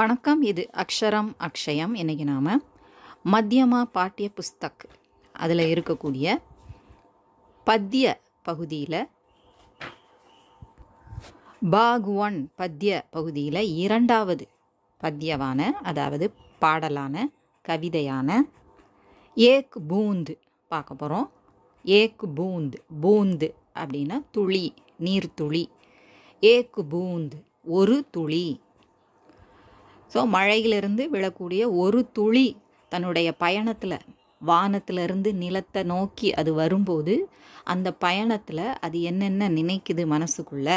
வணக்கம் இது அக்ஷரம் அக்ஷயம் இன்னைக்கு நாம் மத்தியமா பாட்டிய புஸ்தக் அதில் இருக்கக்கூடிய பத்திய பகுதியில் பாக் ஒன் பத்திய பகுதியில் இரண்டாவது பத்தியவான அதாவது பாடலான கவிதையான ஏக் பூந்து பார்க்க போகிறோம் ஏக்கு பூந்து பூந்து அப்படின்னா துளி நீர்த்துளி ஏக்கு பூந்து ஒரு துளி ஸோ மழையிலிருந்து விழக்கூடிய ஒரு துளி தன்னுடைய பயணத்தில் வானத்திலிருந்து நிலத்தை நோக்கி அது வரும்போது அந்த பயணத்தில் அது என்னென்ன நினைக்குது மனசுக்குள்ள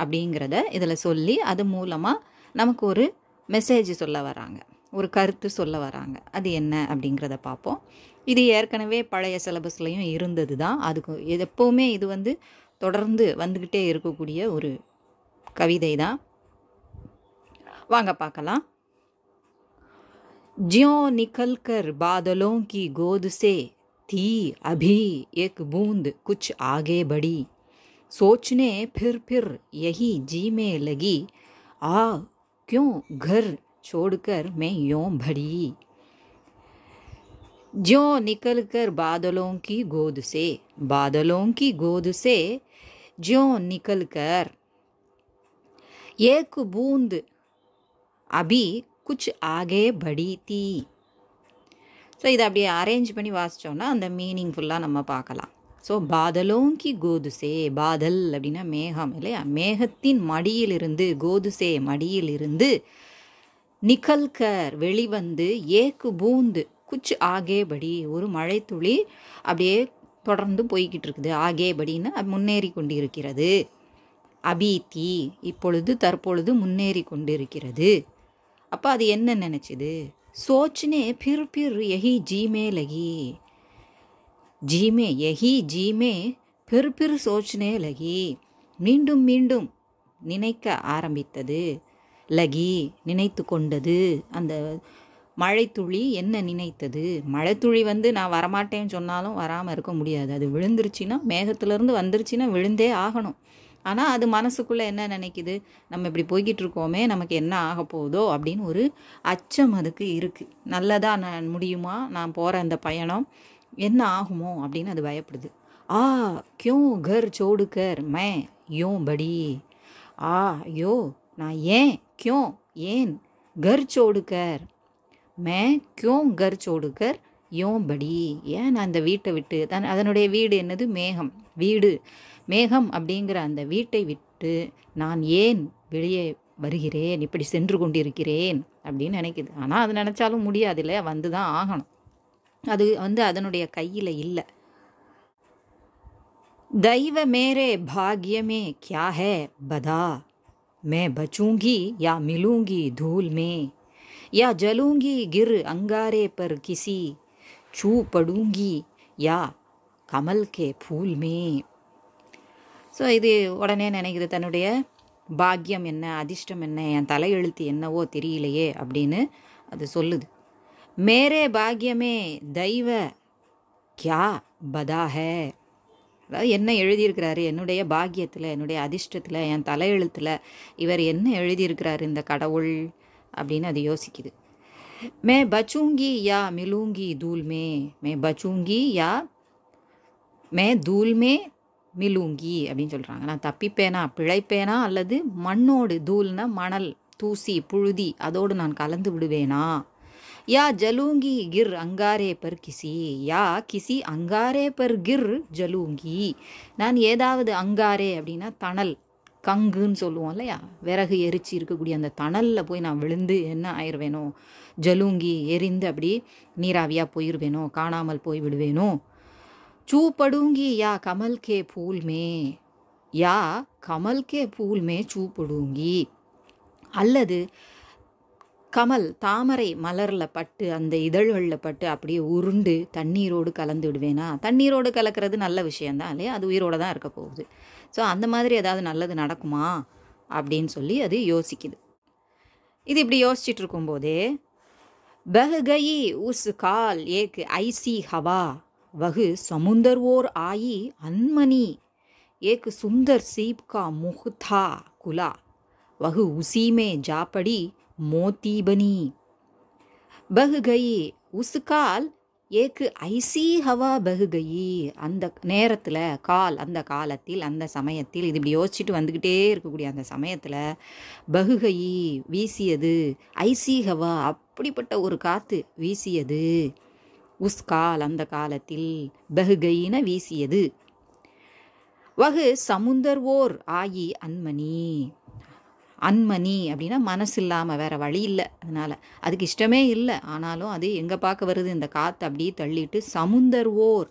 அப்படிங்கிறத இதில் சொல்லி அது மூலமாக நமக்கு ஒரு மெசேஜ் சொல்ல வராங்க ஒரு கருத்து சொல்ல வராங்க அது என்ன அப்படிங்கிறத பார்ப்போம் இது ஏற்கனவே பழைய சிலபஸ்லையும் இருந்தது தான் அதுக்கு எப்போவுமே இது வந்து தொடர்ந்து வந்துக்கிட்டே இருக்கக்கூடிய ஒரு கவிதை தான் வாங்க பார்க்கலாம் ज्यों कर बादलों की गोद से थी अभी एक बूंद कुछ आगे बढ़ी सोचने फिर फिर यही जी में लगी आ क्यों घर छोड़कर मैं यों भरी जो निकल कर बादलों की गोद से बादलों की गोद से जो निकल कर एक बूंद अभी குச் ஆகே படி தீ ஸோ இதை அப்படியே அரேஞ்ச் பண்ணி வாசித்தோம்னா அந்த மீனிங் ஃபுல்லாக நம்ம பார்க்கலாம் ஸோ பாதலோங்கி கோதுசே பாதல் அப்படின்னா மேகம் இல்லையா மேகத்தின் மடியிலிருந்து கோதுசே மடியிலிருந்து நிகல்கர் வெளிவந்து ஏக்கு பூந்து குச்சு ஆகேபடி ஒரு மழைத்துளி அப்படியே தொடர்ந்து போய்கிட்டு இருக்குது ஆகேபடின்னு முன்னேறி கொண்டிருக்கிறது அபீத்தி இப்பொழுது தற்பொழுது முன்னேறி கொண்டிருக்கிறது அப்போ அது என்ன நினச்சிது சோச்னே பிர் பிர் எஹி ஜீமே லகி ஜீமே எஹி ஜீமே பிர் பிர் சோச்சினே லகி மீண்டும் மீண்டும் நினைக்க ஆரம்பித்தது லகி நினைத்து கொண்டது அந்த மழைத்துளி என்ன நினைத்தது மழைத்துளி வந்து நான் வரமாட்டேன்னு சொன்னாலும் வராமல் இருக்க முடியாது அது விழுந்துருச்சுன்னா மேகத்துலேருந்து வந்துருச்சுன்னா விழுந்தே ஆகணும் ஆனால் அது மனசுக்குள்ளே என்ன நினைக்குது நம்ம இப்படி போய்கிட்டு இருக்கோமே நமக்கு என்ன ஆக போகுதோ அப்படின்னு ஒரு அச்சம் அதுக்கு இருக்குது நல்லதாக நான் முடியுமா நான் போகிற அந்த பயணம் என்ன ஆகுமோ அப்படின்னு அது பயப்படுது ஆ கியோ கர் சோடு கர் மே யோ படி ஆ யோ நான் ஏன் கியோ ஏன் கர் சோடு கர் மே கியோ கர் சோடு கர் யோம்படி ஏன் நான் இந்த வீட்டை விட்டு தன் அதனுடைய வீடு என்னது மேகம் வீடு மேகம் அப்படிங்கிற அந்த வீட்டை விட்டு நான் ஏன் வெளியே வருகிறேன் இப்படி சென்று கொண்டிருக்கிறேன் அப்படின்னு நினைக்குது ஆனால் அது நினச்சாலும் முடியாது இல்லையா வந்து தான் ஆகணும் அது வந்து அதனுடைய கையில் இல்லை தெய்வ மேரே பாக்யமே में பதா மே बदा யா बचूंगी தூல் மே யா ஜலூங்கி கிர் அங்காரே பர் கிசி சூ படுங்கி யா கமல் கே कमल के ஸோ இது உடனே நினைக்குது தன்னுடைய பாக்கியம் என்ன அதிர்ஷ்டம் என்ன என் தலையெழுத்து என்னவோ தெரியலையே அப்படின்னு அது சொல்லுது மேரே பாக்கியமே தெய்வ கியா பதாக அதாவது என்ன எழுதியிருக்கிறாரு என்னுடைய பாக்கியத்தில் என்னுடைய அதிர்ஷ்டத்தில் என் தலையெழுத்தில் இவர் என்ன எழுதியிருக்கிறாரு இந்த கடவுள் அப்படின்னு அது யோசிக்குது மே பச்சூங்கி யா மிலூங்கி தூல்மே மே பச்சூங்கி யா மே தூல்மே மிலுங்கி அப்படின்னு சொல்கிறாங்க நான் தப்பிப்பேனா பிழைப்பேனா அல்லது மண்ணோடு தூள்னா மணல் தூசி புழுதி அதோடு நான் கலந்து விடுவேனா யா ஜலூங்கி கிர் அங்காரே பர் கிசி யா கிசி அங்காரே பர் கிர் ஜலூங்கி நான் ஏதாவது அங்காரே அப்படின்னா தணல் கங்குன்னு சொல்லுவோம் இல்லையா விறகு எரிச்சு இருக்கக்கூடிய அந்த தணலில் போய் நான் விழுந்து என்ன ஆயிடுவேனோ ஜலூங்கி எரிந்து அப்படி நீராவியாக போயிடுவேனோ காணாமல் போய் விடுவேனோ चू पड़ूंगी या कमल के फूल में யா के फूल में चू पड़ूंगी அல்லது கமல் தாமரை மலரில் பட்டு அந்த இதழ்களில் பட்டு அப்படியே உருண்டு தண்ணீரோடு கலந்து விடுவேனா தண்ணீரோடு கலக்கிறது நல்ல விஷயந்தான் இல்லையா அது உயிரோடு தான் இருக்க போகுது ஸோ அந்த மாதிரி ஏதாவது நல்லது நடக்குமா அப்படின்னு சொல்லி அது யோசிக்குது இது இப்படி யோசிச்சுட்டு இருக்கும்போதே பஹ் கயி உஸ் கால் ஏக்கு ஐசி ஹவா வகு சமுந்தர் ஓர் ஆயி அன்மணி ஏக்கு சுந்தர் சீப்கா முஹ்தா குலா வகு உசீமே ஜாப்படி மோதீபனி பகுகை உசுகால் ஏக்கு ஐசி ஹவா பகுகயி அந்த நேரத்தில் கால் அந்த காலத்தில் அந்த சமயத்தில் இது இப்படி யோசிச்சுட்டு வந்துக்கிட்டே இருக்கக்கூடிய அந்த சமயத்தில் பகுகை வீசியது ஐசி ஹவா அப்படிப்பட்ட ஒரு காற்று வீசியது உஸ்கால் அந்த காலத்தில் பகுகையின வீசியது வகு சமுந்தர் ஓர் ஆயி அன்மணி அன்மணி அப்படின்னா மனசு இல்லாமல் வேறு வழி இல்லை அதனால் அதுக்கு இஷ்டமே இல்லை ஆனாலும் அது எங்கே பார்க்க வருது இந்த காற்று அப்படியே தள்ளிட்டு சமுந்தர் ஓர்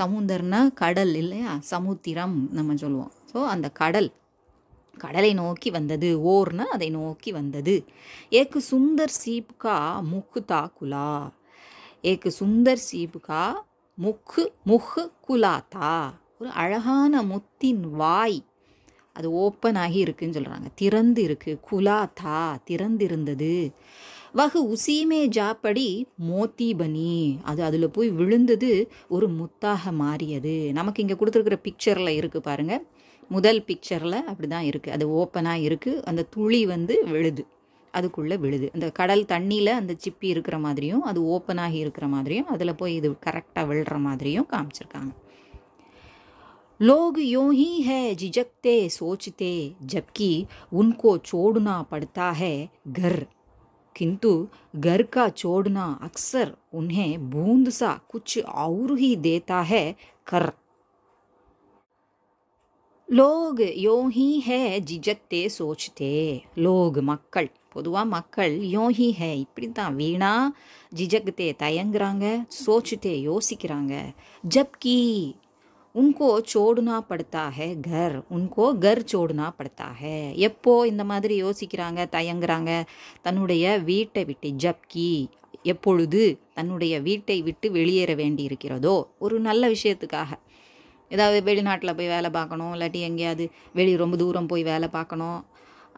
சமுந்தர்னா கடல் இல்லையா சமுத்திரம் நம்ம சொல்லுவோம் ஸோ அந்த கடல் கடலை நோக்கி வந்தது ஓர்னா அதை நோக்கி வந்தது ஏக்கு சுந்தர் சீப்கா முக்குதா குலா ஏக்கு சுந்தர் சீபுகா முக்கு முக்கு குலாத்தா ஒரு அழகான முத்தின் வாய் அது ஓப்பன் ஆகி இருக்குன்னு சொல்கிறாங்க திறந்து இருக்கு குலாத்தா திறந்திருந்தது வகு உசீமே ஜாப்படி மோத்தி பனி அது அதில் போய் விழுந்தது ஒரு முத்தாக மாறியது நமக்கு இங்கே கொடுத்துருக்குற பிக்சரில் இருக்குது பாருங்கள் முதல் பிக்சரில் அப்படி தான் இருக்குது அது ஓப்பனாக இருக்குது அந்த துளி வந்து விழுது அதுக்குள்ளே விழுது அந்த கடல் தண்ணியில் அந்த சிப்பி இருக்கிற மாதிரியும் அது ஓப்பனாகி இருக்கிற மாதிரியும் அதில் போய் இது கரெக்டாக விழுற மாதிரியும் காமிச்சிருக்காங்க லோகு யோஹி ஹே ஜிஜக்தே சோச்சித்தே ஜப்கி உன்கோ சோடுனா படுத்தா ஹே கர் கிந்து கர் கா சோடுனா அக்சர் உன்ஹே பூந்துசா குச்சு அவுருகி தேத்தா ஹே கர் லோக் யோஹி ஹே ஜிஜத்தே சோச்சிதே லோக் மக்கள் பொதுவாக மக்கள் யோஹி ஹே இப்படி தான் வீணா ஜிஜகுத்தே தயங்குறாங்க சோச்சுட்டே யோசிக்கிறாங்க ஜப்கி உன்கோ சோடுனா படுத்தா ஹே கர் உன்கோ கர் சோடுனா படுத்தா ஹே எப்போ இந்த மாதிரி யோசிக்கிறாங்க தயங்குறாங்க தன்னுடைய வீட்டை விட்டு ஜப்கி எப்பொழுது தன்னுடைய வீட்டை விட்டு வெளியேற வேண்டி இருக்கிறதோ ஒரு நல்ல விஷயத்துக்காக ஏதாவது வெளிநாட்டில் போய் வேலை பார்க்கணும் இல்லாட்டி எங்கேயாவது வெளியே ரொம்ப தூரம் போய் வேலை பார்க்கணும்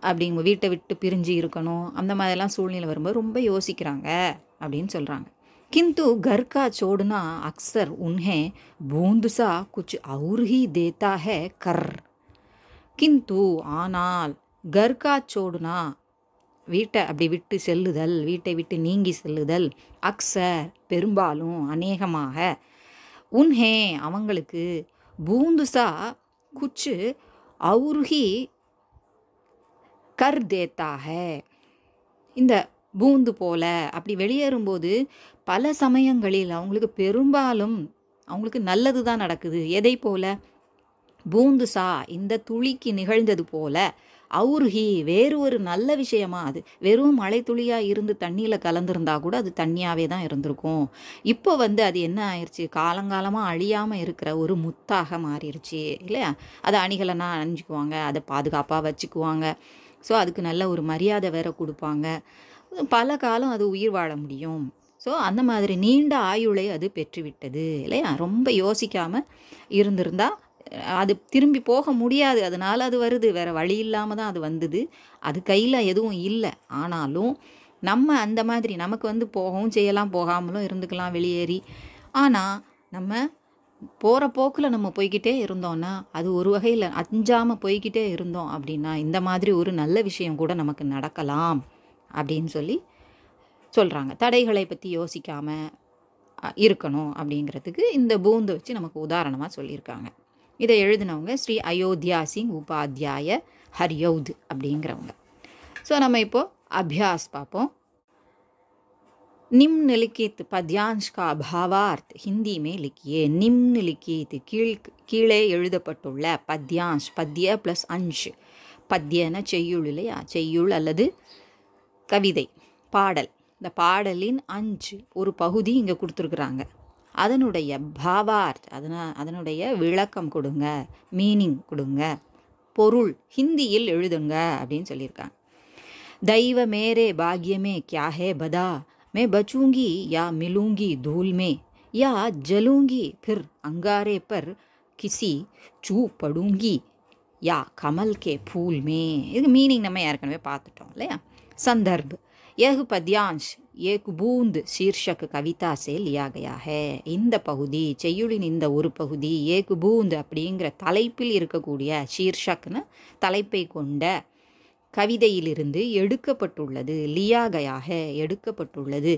அப்படிங்க வீட்டை விட்டு பிரிஞ்சு இருக்கணும் அந்த மாதிரிலாம் சூழ்நிலை வரும்போது ரொம்ப யோசிக்கிறாங்க அப்படின்னு சொல்கிறாங்க கிந்து கர்கா சோடுனா அக்சர் உன்ஹே பூந்துசா குச்சு सा தேத்தாக கர் கிந்து ஆனால் கர்கா சோடுனா வீட்டை அப்படி விட்டு செல்லுதல் வீட்டை விட்டு நீங்கி செல்லுதல் அக்சர் பெரும்பாலும் அநேகமாக உன்ஹே அவங்களுக்கு பூந்துசா குச்சு அவுருகி கர் தேத்தாக இந்த பூந்து போல அப்படி வெளியேறும்போது பல சமயங்களில் அவங்களுக்கு பெரும்பாலும் அவங்களுக்கு நல்லது தான் நடக்குது எதை போல பூந்து சா இந்த துளிக்கு நிகழ்ந்தது போல அவுருகி வேறு ஒரு நல்ல விஷயமா அது வெறும் மழை துளியாக இருந்து தண்ணியில் கலந்துருந்தா கூட அது தண்ணியாகவே தான் இருந்திருக்கும் இப்போ வந்து அது என்ன ஆயிடுச்சு காலங்காலமாக அழியாமல் இருக்கிற ஒரு முத்தாக மாறிடுச்சு இல்லையா அதை அணிகளைனா அணிஞ்சுக்குவாங்க அதை பாதுகாப்பாக வச்சுக்குவாங்க ஸோ அதுக்கு நல்ல ஒரு மரியாதை வேற கொடுப்பாங்க பல காலம் அது உயிர் வாழ முடியும் ஸோ அந்த மாதிரி நீண்ட ஆயுளை அது பெற்றுவிட்டது இல்லையா ரொம்ப யோசிக்காமல் இருந்திருந்தால் அது திரும்பி போக முடியாது அதனால் அது வருது வேறு வழி இல்லாமல் தான் அது வந்தது அது கையில் எதுவும் இல்லை ஆனாலும் நம்ம அந்த மாதிரி நமக்கு வந்து போகவும் செய்யலாம் போகாமலும் இருந்துக்கலாம் வெளியேறி ஆனால் நம்ம போகிற போக்கில் நம்ம போய்கிட்டே இருந்தோம்னா அது ஒரு வகையில் அஞ்சாமல் போய்கிட்டே இருந்தோம் அப்படின்னா இந்த மாதிரி ஒரு நல்ல விஷயம் கூட நமக்கு நடக்கலாம் அப்படின்னு சொல்லி சொல்கிறாங்க தடைகளை பற்றி யோசிக்காமல் இருக்கணும் அப்படிங்கிறதுக்கு இந்த பூந்து வச்சு நமக்கு உதாரணமாக சொல்லியிருக்காங்க இதை எழுதினவங்க ஸ்ரீ அயோத்தியா சிங் உபாத்தியாய ஹரியோத் அப்படிங்கிறவங்க ஸோ நம்ம இப்போது அபியாஸ் பார்ப்போம் निम्नलिखित पद्यांश का भावार्थ हिंदी में लिखिए निम्नलिखित கீழ் கீழே எழுதப்பட்டுள்ள பத்யான்ஷ் பத்ய ப்ளஸ் அன்ஷ் பத்யன செய்யுள் இல்லையா செய்யுள் அல்லது கவிதை பாடல் இந்த பாடலின் அஞ்சு ஒரு பகுதி இங்கே கொடுத்துருக்குறாங்க அதனுடைய பாவார்த் அதனா அதனுடைய விளக்கம் கொடுங்க மீனிங் கொடுங்க பொருள் ஹிந்தியில் எழுதுங்க அப்படின்னு சொல்லியிருக்காங்க தெய்வ மேரே பாக்யமே கியாஹே பதா मैं बचूंगी या मिलूंगी धूल में या जलूंगी फिर अंगारे पर கிசி சூ படுங்கி யா கமல் கே ஃபூல் மே இது மீனிங் நம்ம ஏற்கனவே பார்த்துட்டோம் இல்லையா சந்தர்ப் ஏகு பத்யான்ஷ் ஏகு பூந்த் சீர்ஷக் கவிதா சே லியா ஹே இந்த பகுதி செய்யுளின் இந்த ஒரு பகுதி ஏகு பூந்த் அப்படிங்கிற தலைப்பில் இருக்கக்கூடிய சீர்ஷக்னு தலைப்பை கொண்ட கவிதையிலிருந்து எடுக்கப்பட்டுள்ளது லியாகையாக எடுக்கப்பட்டுள்ளது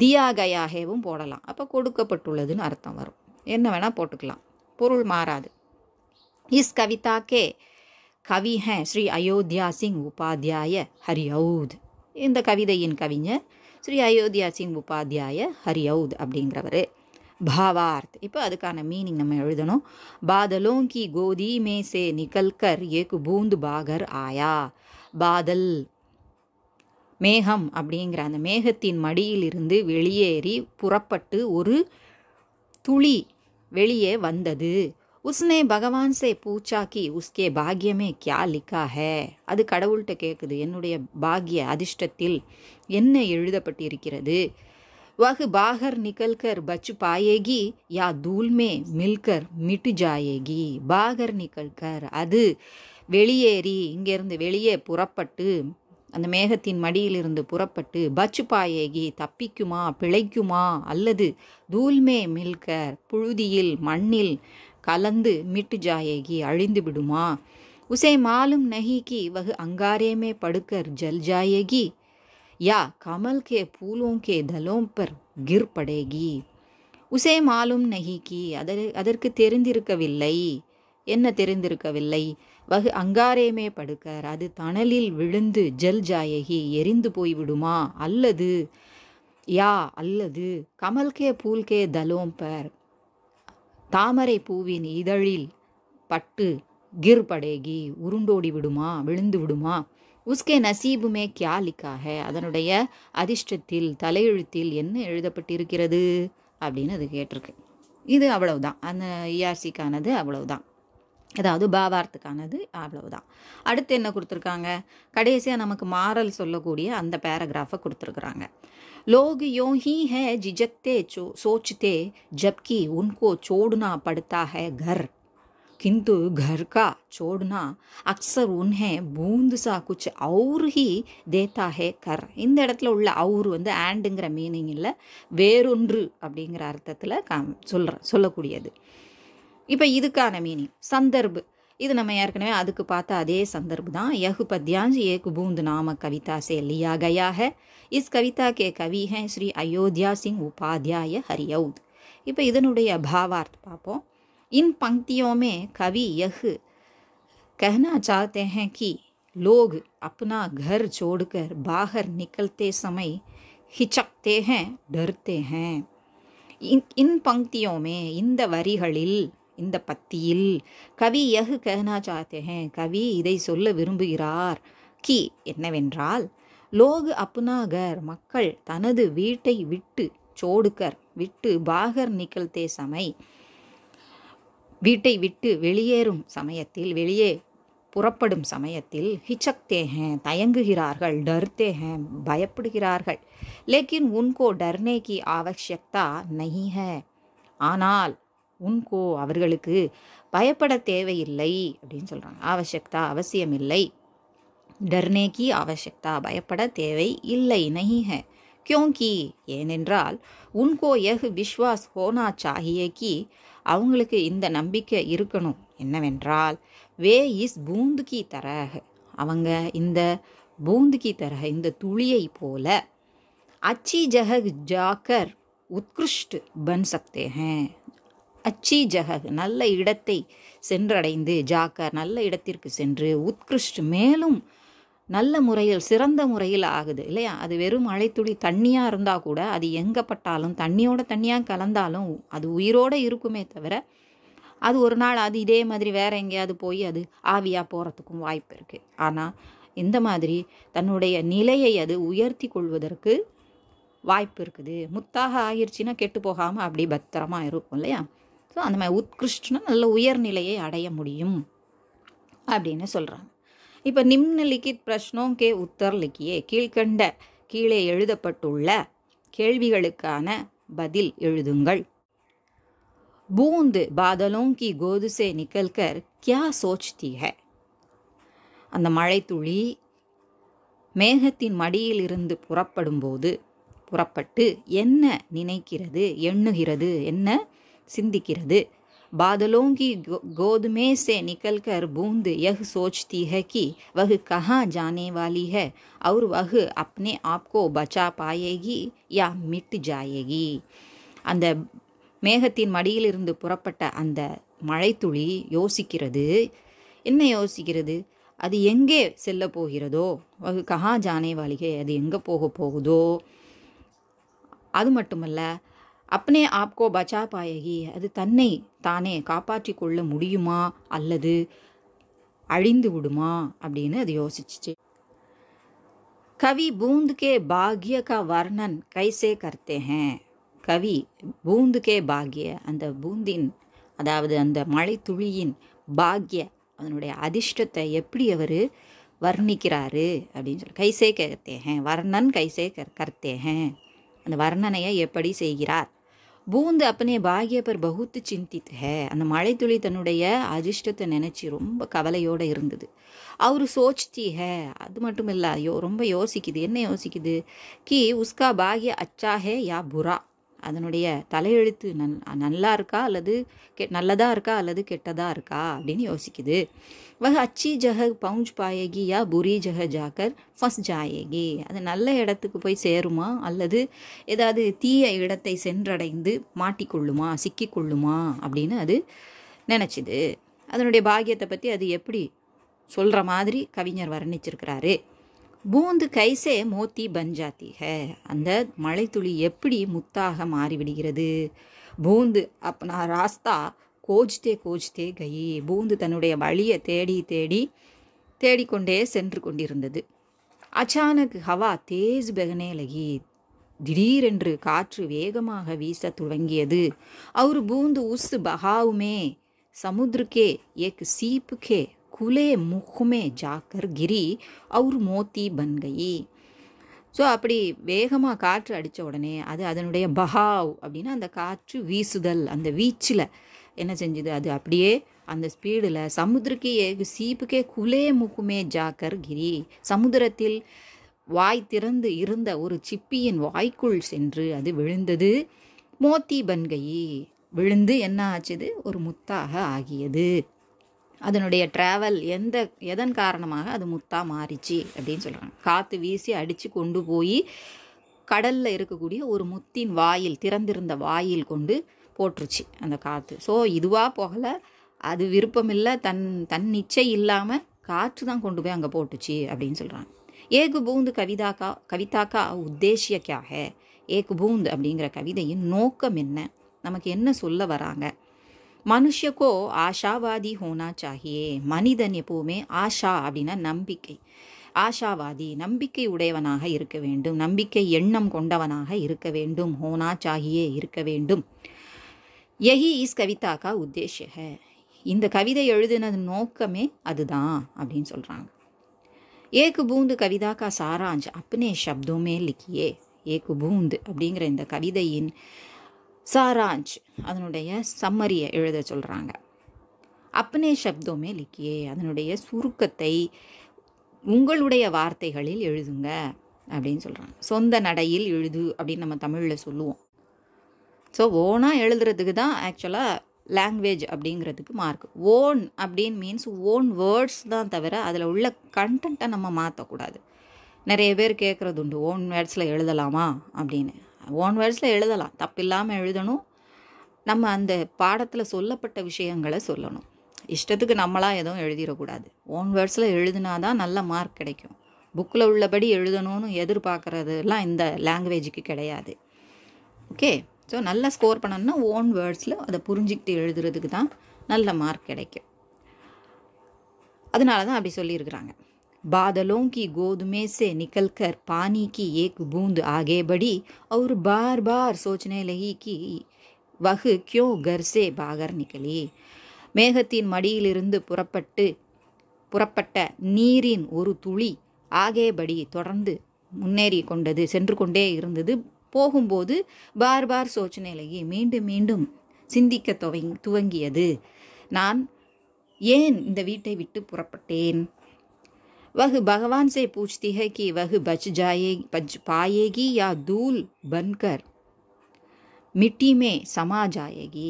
தியாகையாகவும் போடலாம் அப்போ கொடுக்கப்பட்டுள்ளதுன்னு அர்த்தம் வரும் என்ன வேணால் போட்டுக்கலாம் பொருள் மாறாது இஸ் கவிதாக்கே கவி ஸ்ரீ அயோத்தியா சிங் உபாத்தியாய ஹரியவுத் இந்த கவிதையின் கவிஞர் ஸ்ரீ அயோத்தியா சிங் உபாத்தியாய ஹரியவுத் அப்படிங்கிறவர் பாவார்த் இப்போ அதுக்கான மீனிங் நம்ம எழுதணும் பாதலோங்கி கோதி மேசே நிகல்கர் ஏகு பூந்து பாகர் ஆயா பாதல் மேகம் அப்படிங்கிற அந்த மேகத்தின் மடியிலிருந்து வெளியேறி புறப்பட்டு ஒரு துளி வெளியே வந்தது உஸ்னே பகவான் சே பூச்சாக்கி உஸ்கே பாக்கியமே கியா லிக்கா ஹே அது கடவுள்கிட்ட கேட்குது என்னுடைய பாக்கிய அதிர்ஷ்டத்தில் என்ன எழுதப்பட்டிருக்கிறது வகு பாகர் நிகழ்கர் பச்சு பாயேகி யா தூல்மே மில்கர் மிட்டு ஜாயேகி பாகர் நிகழ்கர் அது வெளியேறி இங்கேருந்து வெளியே புறப்பட்டு அந்த மேகத்தின் மடியிலிருந்து புறப்பட்டு பாயேகி தப்பிக்குமா பிழைக்குமா அல்லது தூல்மே மில்கர் புழுதியில் மண்ணில் கலந்து மிட்டு ஜாயேகி அழிந்து விடுமா உசை மாலும் நகிக்கு வகு அங்காரேமே படுக்கர் ஜல் ஜாயேகி யா கமல் கே பூலோம் கே தலோம் பர் गिर உசே மாலும் நகிக்கு அதற்கு தெரிந்திருக்கவில்லை என்ன தெரிந்திருக்கவில்லை வகு அங்காரேமே படுக்கர் அது தணலில் விழுந்து ஜல் ஜாயகி எரிந்து போய்விடுமா அல்லது யா அல்லது கமல்கே பூல்கே தலோம்பர் தாமரை பூவின் இதழில் பட்டு கிர் படேகி உருண்டோடி விடுமா விழுந்து விடுமா உஸ்கே நசீபுமே கியாலிக்காக அதனுடைய அதிர்ஷ்டத்தில் தலையெழுத்தில் என்ன எழுதப்பட்டிருக்கிறது அப்படின்னு அது கேட்டிருக்கு இது அவ்வளவுதான் அந்த இஆர்சிக்கானது அவ்வளவுதான் அதாவது பாவார்த்துக்கானது அவ்வளவுதான் அடுத்து என்ன கொடுத்துருக்காங்க கடைசியாக நமக்கு மாறல் சொல்லக்கூடிய அந்த பேராகிராஃபை கொடுத்துருக்குறாங்க லோக யோ ஹி ஹே ஜிஜத்தே சோ சோச்சதே ஜப்கி உன்கோ சோடுனா படுத்தா ஹே கர் கிந்து கர்கா சோடுனா அக்சர் உன்ஹே பூந்து சா குச் அவுர் ஹி தேத்தா ஹே கர் இந்த இடத்துல உள்ள அவுரு வந்து ஆண்டுங்கிற மீனிங்கில் வேறொன்று அப்படிங்கிற அர்த்தத்தில் காம் சொல்கிற சொல்லக்கூடியது இப்போ இதுக்கான மீனிங் சந்தர்ப்பு இது நம்ம ஏற்கனவே அதுக்கு பார்த்த அதே சந்தர்ப்பு தான் யகு பத்யாஞ்சி ஏகு குபூந்து நாம கவிதா செல்லியா கயாக இஸ் கவிதா கே கவி கவிஹே ஸ்ரீ அயோத்யா சிங் உபாத்யாய ஹரியவுத் இப்போ இதனுடைய பாவார்த்த பார்ப்போம் இன் பங்கியோமே கவி யகு கஹனா சாத்தே ஹே கி லோக் அப்னா கர் சோடுகர் பாகர் நிகழ்த்தே சமை ஹிச்சக்தே ஹே டர்த்தே ஹே இன் இன் பங்கியோமே இந்த வரிகளில் இந்த பத்தியில் கவி யகு கஹனா சாத்தேன் கவி இதை சொல்ல விரும்புகிறார் கி என்னவென்றால் லோகு அப்புனாகர் மக்கள் தனது வீட்டை விட்டு சோடுக்கர் விட்டு பாகர் நிகழ்த்தே சமை வீட்டை விட்டு வெளியேறும் சமயத்தில் வெளியே புறப்படும் சமயத்தில் ஹிச்சக்தேகன் தயங்குகிறார்கள் டர்த்தேஹேன் பயப்படுகிறார்கள் லேக்கின் உன்கோ டர்னே கி ஆவசியக்தா நகிஹ ஆனால் உன்கோ அவர்களுக்கு பயப்பட தேவையில்லை அப்படின்னு சொல்கிறாங்க ஆவசியக்தா இல்லை டர்னேக்கி ஆவசியக்தா பயப்பட தேவை இல்லை நகி ஹே கியோங்கி ஏனென்றால் உன்கோ எஹ் விஸ்வாஸ் ஹோனா சாகியே கி அவங்களுக்கு இந்த நம்பிக்கை இருக்கணும் என்னவென்றால் வே இஸ் பூந்துக்கி தரக அவங்க இந்த பூந்துக்கி தரக இந்த துளியை போல அச்சி ஜஹக் ஜாக்கர் உத்கிருஷ்ட் பன் சக்தே அச்சி ஜக நல்ல இடத்தை சென்றடைந்து ஜாக்க நல்ல இடத்திற்கு சென்று உத்கிருஷ்ட மேலும் நல்ல முறையில் சிறந்த முறையில் ஆகுது இல்லையா அது வெறும் அழைத்துளி தண்ணியாக இருந்தால் கூட அது எங்கப்பட்டாலும் தண்ணியோட தண்ணியாக கலந்தாலும் அது உயிரோடு இருக்குமே தவிர அது ஒரு நாள் அது இதே மாதிரி வேறு எங்கேயாவது போய் அது ஆவியாக போகிறதுக்கும் வாய்ப்பு இருக்குது ஆனால் இந்த மாதிரி தன்னுடைய நிலையை அது உயர்த்தி கொள்வதற்கு வாய்ப்பு இருக்குது முத்தாக ஆயிடுச்சின்னா கெட்டு போகாமல் அப்படி பத்திரமா இருக்கும் இல்லையா ஸோ அந்த மாதிரி உத்கிருஷ்டனா நல்ல உயர்நிலையை அடைய முடியும் அப்படின்னு சொல்கிறாங்க இப்போ நிம்னலிக்கித் பிரஷ்னம் கே லிக்கியே கீழ்கண்ட கீழே எழுதப்பட்டுள்ள கேள்விகளுக்கான பதில் எழுதுங்கள் பூந்து பாதலோங்கி கோதுசே गोद கியா निकलकर அந்த மழைத்துளி மேகத்தின் மடியிலிருந்து புறப்படும்போது புறப்பட்டு என்ன நினைக்கிறது எண்ணுகிறது என்ன சிந்திக்கிறது பாதலோங்கி கோதுமே சே में கர் பூந்து யஹ் यह सोचती கி कि கஹா कहाँ जाने वाली है और वह अपने பச்சா பாயேகி யா पाएगी ஜாயேகி அந்த மேகத்தின் மடியிலிருந்து புறப்பட்ட அந்த மழைத்துளி யோசிக்கிறது என்ன யோசிக்கிறது அது எங்கே செல்ல போகிறதோ வகு கஹா ஜானே வாலிகை அது எங்கே போக போகுதோ அது மட்டுமல்ல அப்பனே ஆப்கோ பச்சா பாயகி அது தன்னை தானே காப்பாற்றி கொள்ள முடியுமா அல்லது அழிந்து விடுமா அப்படின்னு அது யோசிச்சிச்சு கவி பூந்துக்கே பாக்ய க வர்ணன் கைசே கர்த்தேன் ஹேன் கவி பூந்துக்கே பாக்ய அந்த பூந்தின் அதாவது அந்த மழை துளியின் பாக்ய அதனுடைய அதிர்ஷ்டத்தை எப்படி அவர் வர்ணிக்கிறாரு அப்படின்னு சொல்லி கைசே கர்த்தே வர்ணன் கைசே கர்த்தே ஹேன் அந்த வர்ணனையை எப்படி செய்கிறார் பூந்து அப்பனே பாகிய பர் பகுத்து சிந்தித் ஹே அந்த மழைத்துளி தன்னுடைய அதிர்ஷ்டத்தை நினச்சி ரொம்ப கவலையோடு இருந்தது அவர் சோச்சி ஹே அது மட்டும் இல்லை யோ ரொம்ப யோசிக்குது என்ன யோசிக்குது கி உஸ்கா பாகிய அச்சா ஹே யா புரா அதனுடைய தலையெழுத்து நல் நல்லா இருக்கா அல்லது கெ நல்லதாக இருக்கா அல்லது கெட்டதாக இருக்கா அப்படின்னு யோசிக்குது வக அச்சி ஜஹ பவுஞ்ச் பாயகி யா புரி ஜஹ ஜாக்கர் ஃபஸ்ட் ஜாயேகி அது நல்ல இடத்துக்கு போய் சேருமா அல்லது ஏதாவது தீய இடத்தை சென்றடைந்து மாட்டிக்கொள்ளுமா சிக்கிக்கொள்ளுமா அப்படின்னு அது நினச்சிது அதனுடைய பாகியத்தை பற்றி அது எப்படி சொல்கிற மாதிரி கவிஞர் வர்ணிச்சிருக்கிறாரு பூந்து கைசே மோத்தி பஞ்சாத்தி ஹே அந்த துளி எப்படி முத்தாக மாறிவிடுகிறது பூந்து நான் ராஸ்தா கோஜ்தே கோஜ்தே கை பூந்து தன்னுடைய வழியை தேடி தேடி தேடிக்கொண்டே சென்று கொண்டிருந்தது அச்சானக் ஹவா தேஸ் பெகனே லகி திடீரென்று காற்று வேகமாக வீச துவங்கியது அவர் பூந்து உஸ் பகாவுமே சமுத்திரக்கே ஏக் சீப்புக்கே குலே முகுமே ஜாக்கர் கிரி அவர் மோத்தி பன்கை ஸோ அப்படி வேகமாக காற்று அடித்த உடனே அது அதனுடைய பஹாவ் அப்படின்னா அந்த காற்று வீசுதல் அந்த வீச்சில் என்ன செஞ்சுது அது அப்படியே அந்த ஸ்பீடில் சமுத்திரக்கு ஏகு சீப்புக்கே குலே முகுமே ஜாக்கர் கிரி சமுத்திரத்தில் வாய் திறந்து இருந்த ஒரு சிப்பியின் வாய்க்குள் சென்று அது விழுந்தது மோத்தி பன்கையி விழுந்து என்ன ஆச்சுது ஒரு முத்தாக ஆகியது அதனுடைய ட்ராவல் எந்த எதன் காரணமாக அது முத்தாக மாறிச்சு அப்படின்னு சொல்கிறாங்க காற்று வீசி அடித்து கொண்டு போய் கடலில் இருக்கக்கூடிய ஒரு முத்தின் வாயில் திறந்திருந்த வாயில் கொண்டு போட்டுருச்சு அந்த காற்று ஸோ இதுவாக போகலை அது விருப்பமில்லை தன் தன் நிச்சை இல்லாமல் காற்று தான் கொண்டு போய் அங்கே போட்டுச்சு அப்படின்னு சொல்கிறாங்க ஏகு பூந்து கவிதாக்கா கவிதாக்கா உத்தேசியக்காக ஏகு பூந்து அப்படிங்கிற கவிதையின் நோக்கம் என்ன நமக்கு என்ன சொல்ல வராங்க मनुष्य கோ ஆஷாவாதி ஹோனா சாகியே மனிதன் எப்போவுமே ஆஷா அப்படின்னா நம்பிக்கை ஆஷாவாதி நம்பிக்கை உடையவனாக இருக்க வேண்டும் நம்பிக்கை எண்ணம் கொண்டவனாக இருக்க வேண்டும் ஹோனா சாகியே இருக்க வேண்டும் எஹி இஸ் கவிதாக்கா உத்தேச இந்த கவிதை எழுதினது நோக்கமே அதுதான் அப்படின்னு சொல்கிறாங்க ஏக்கு பூந்து கவிதாக்கா சாராஞ்ச் அப்னே சப்தமே லிக்கியே ஏக்கு பூந்து அப்படிங்கிற இந்த கவிதையின் சாராஞ்ச் அதனுடைய சம்மரியை எழுத சொல்கிறாங்க அப்னே சப்தமே லிக்கியே அதனுடைய சுருக்கத்தை உங்களுடைய வார்த்தைகளில் எழுதுங்க அப்படின்னு சொல்கிறாங்க சொந்த நடையில் எழுது அப்படின்னு நம்ம தமிழில் சொல்லுவோம் ஸோ ஓனாக எழுதுறதுக்கு தான் ஆக்சுவலாக லாங்குவேஜ் அப்படிங்கிறதுக்கு மார்க் ஓன் அப்படின்னு மீன்ஸ் ஓன் வேர்ட்ஸ் தான் தவிர அதில் உள்ள கண்டென்ட்டை நம்ம மாற்றக்கூடாது நிறைய பேர் கேட்குறது உண்டு ஓன் வேர்ட்ஸில் எழுதலாமா அப்படின்னு ஓன் வேர்ட்ஸில் எழுதலாம் தப்பில்லாமல் எழுதணும் நம்ம அந்த பாடத்தில் சொல்லப்பட்ட விஷயங்களை சொல்லணும் இஷ்டத்துக்கு நம்மளாக எதுவும் எழுதிடக்கூடாது ஓன் வேர்ட்ஸில் எழுதினா தான் நல்ல மார்க் கிடைக்கும் புக்கில் உள்ளபடி எழுதணும்னு எதிர்பார்க்குறதுலாம் இந்த லாங்குவேஜுக்கு கிடையாது ஓகே ஸோ நல்லா ஸ்கோர் பண்ணணும்னா ஓன் வேர்ட்ஸில் அதை புரிஞ்சுக்கிட்டு எழுதுறதுக்கு தான் நல்ல மார்க் கிடைக்கும் அதனால தான் அப்படி சொல்லியிருக்கிறாங்க बादलों की गोद में से निकलकर पानी की एक बूंद आगे बढ़ी और बार बार सोचने लगी कि வஹ் கியோ கர்சே பாகர் நிகலி மேகத்தின் மடியிலிருந்து புறப்பட்டு புறப்பட்ட நீரின் ஒரு துளி ஆகேபடி தொடர்ந்து முன்னேறி கொண்டது சென்று கொண்டே இருந்தது போகும்போது பார் பார் சோச்சனை மீண்டும் மீண்டும் சிந்திக்க துவங் துவங்கியது நான் ஏன் இந்த வீட்டை விட்டு புறப்பட்டேன் वह भगवान से पूछती है कि वह बच जाए बच पाएगी या धूल बनकर மிட்டி மே சமாஜாயகி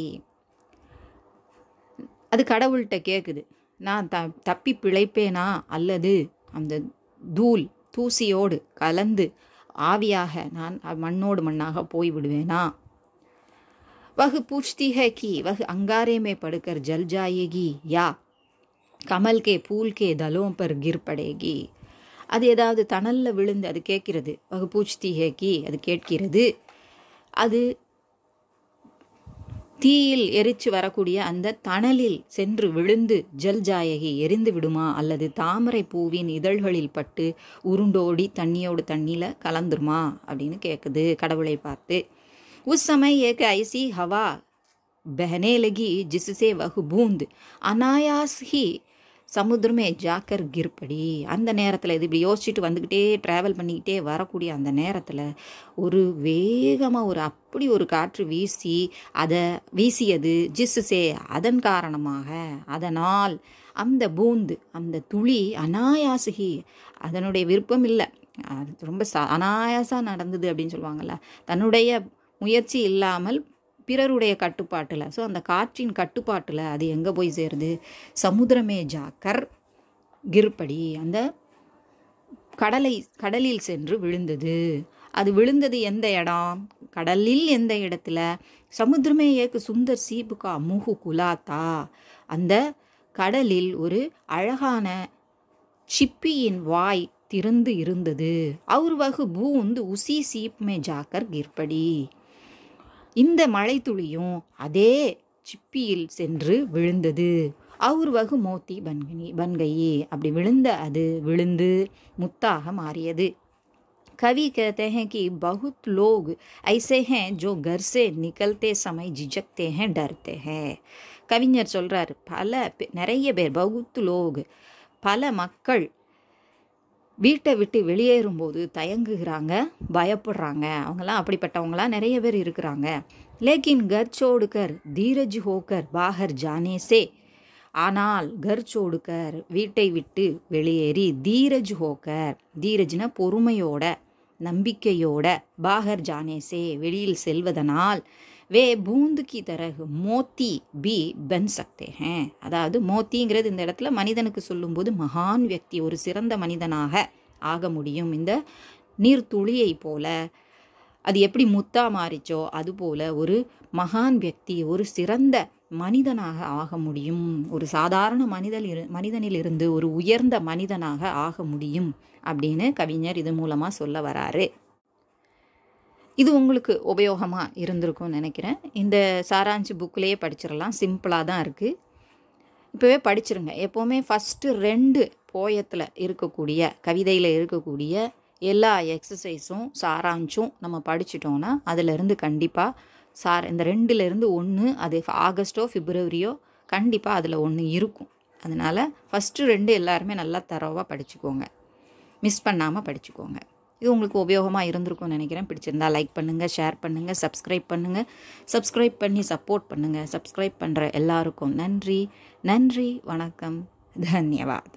அது கடவுள்கிட்ட கேட்குது நான் த தப்பி பிழைப்பேனா அல்லது அந்த தூள் தூசியோடு கலந்து ஆவியாக நான் மண்ணோடு மண்ணாக போய் விடுவேனா வகு பூச்தி ஹே கி வகு அங்காரேமே படுக்கர் ஜல் ஜாயேகி யா கமல் கே பூல் கே தலோம் பர் கிர் படேகி அது ஏதாவது தணலில் விழுந்து அது கேட்கிறது வகு பூச்தி ஹேக்கி அது கேட்கிறது அது தீயில் எரிச்சு வரக்கூடிய அந்த தணலில் சென்று விழுந்து ஜல் ஜாயகி எரிந்து விடுமா அல்லது தாமரை பூவின் இதழ்களில் பட்டு உருண்டோடி தண்ணியோடு தண்ணியில் கலந்துருமா அப்படின்னு கேட்குது கடவுளை பார்த்து உஸ் சமய ஏக ஐசி ஹவா பெஹனேலகி ஜிசுசே வகு பூந்து அனாயாஸ்ஹி ஹி சமுத்திரமே ஜாக்கர் கிர்படி அந்த நேரத்தில் இது இப்படி யோசிச்சுட்டு வந்துக்கிட்டே ட்ராவல் பண்ணிக்கிட்டே வரக்கூடிய அந்த நேரத்தில் ஒரு வேகமாக ஒரு அப்படி ஒரு காற்று வீசி அதை வீசியது ஜிஸ்ஸே அதன் காரணமாக அதனால் அந்த பூந்து அந்த துளி அனாயாசகி அதனுடைய விருப்பம் இல்லை அது ரொம்ப ச அனாயாசாக நடந்தது அப்படின்னு சொல்லுவாங்கள்ல தன்னுடைய முயற்சி இல்லாமல் பிறருடைய கட்டுப்பாட்டில் ஸோ அந்த காற்றின் கட்டுப்பாட்டில் அது எங்கே போய் சேருது சமுத்திரமே ஜாக்கர் கிருப்படி அந்த கடலை கடலில் சென்று விழுந்தது அது விழுந்தது எந்த இடம் கடலில் எந்த இடத்துல சமுத்திரமே ஏக்கு சுந்தர் சீபுகா முகு குலாத்தா அந்த கடலில் ஒரு அழகான சிப்பியின் வாய் திறந்து இருந்தது அவர் வகு பூ வந்து உசி சீப்மே மே ஜாக்கர் கிற்படி இந்த மழை துளியும் அதே சிப்பியில் சென்று விழுந்தது அவர் வகு மோத்தி பன்கனி பன்கையே அப்படி விழுந்த அது விழுந்து முத்தாக மாறியது கவி कहते हैं பகுத் லோக் लोग ஜோ கர்சே நிகழ்த்தே சமை ஜிஜக்தே निकलते समय கவிஞர் சொல்கிறார் பல நிறைய பேர் பகுத்து லோக் பல மக்கள் வீட்டை விட்டு வெளியேறும்போது தயங்குகிறாங்க பயப்படுறாங்க அவங்களாம் அப்படிப்பட்டவங்களாம் நிறைய பேர் இருக்கிறாங்க லேக்கின் கர்ச்சோடுக்கர் தீரஜ் ஹோக்கர் பாகர் ஜானேசே ஆனால் கர்ச்சோடுக்கர் வீட்டை விட்டு வெளியேறி தீரஜ் ஹோக்கர் தீரஜ்னா பொறுமையோட நம்பிக்கையோட பாகர் ஜானேசே வெளியில் செல்வதனால் வே பூந்து கி தரகு மோத்தி பி பென் சக்தே ஹே அதாவது மோத்திங்கிறது இந்த இடத்துல மனிதனுக்கு சொல்லும்போது மகான் வியக்தி ஒரு சிறந்த மனிதனாக ஆக முடியும் இந்த நீர்த்துளியை போல அது எப்படி முத்தா மாறிச்சோ அதுபோல ஒரு மகான் வியக்தி ஒரு சிறந்த மனிதனாக ஆக முடியும் ஒரு சாதாரண மனிதல் இரு மனிதனிலிருந்து ஒரு உயர்ந்த மனிதனாக ஆக முடியும் அப்படின்னு கவிஞர் இது மூலமாக சொல்ல வராரு இது உங்களுக்கு உபயோகமாக இருந்திருக்கும்னு நினைக்கிறேன் இந்த சாராஞ்சு புக்கிலேயே படிச்சிடலாம் சிம்பிளாக தான் இருக்குது இப்போவே படிச்சிருங்க எப்போவுமே ஃபஸ்ட்டு ரெண்டு போயத்தில் இருக்கக்கூடிய கவிதையில் இருக்கக்கூடிய எல்லா எக்ஸசைஸும் சாராஞ்சும் நம்ம படிச்சிட்டோன்னா அதிலிருந்து கண்டிப்பாக சார் இந்த ரெண்டுலேருந்து ஒன்று அது ஆகஸ்ட்டோ பிப்ரவரியோ கண்டிப்பாக அதில் ஒன்று இருக்கும் அதனால் ஃபஸ்ட்டு ரெண்டு எல்லாருமே நல்லா தரவாக படிச்சுக்கோங்க மிஸ் பண்ணாமல் படிச்சுக்கோங்க இது உங்களுக்கு உபயோகமாக இருந்திருக்கும்னு நினைக்கிறேன் பிடிச்சிருந்தா லைக் பண்ணுங்கள் ஷேர் பண்ணுங்கள் சப்ஸ்கிரைப் பண்ணுங்கள் சப்ஸ்கிரைப் பண்ணி சப்போர்ட் பண்ணுங்கள் சப்ஸ்கிரைப் பண்ணுற எல்லாருக்கும் நன்றி நன்றி வணக்கம் தன்யவாத்